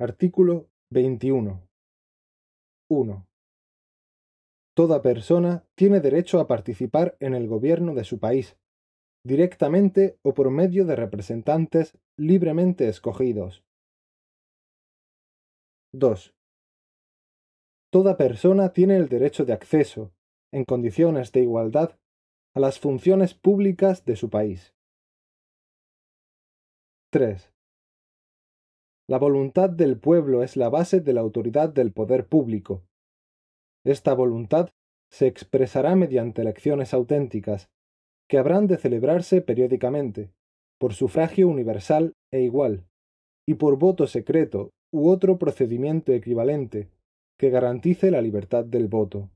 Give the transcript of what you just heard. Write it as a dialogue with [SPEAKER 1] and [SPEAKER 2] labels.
[SPEAKER 1] Artículo 21.
[SPEAKER 2] 1. Toda persona tiene derecho a participar en el gobierno de su país, directamente o por medio de representantes libremente escogidos. 2. Toda persona tiene el derecho de acceso, en condiciones de igualdad, a las funciones públicas de su país. 3 la voluntad del pueblo es la base de la autoridad del poder público. Esta voluntad se expresará mediante elecciones auténticas, que habrán de celebrarse periódicamente, por sufragio universal e igual, y por voto secreto u otro procedimiento equivalente que garantice la libertad del voto.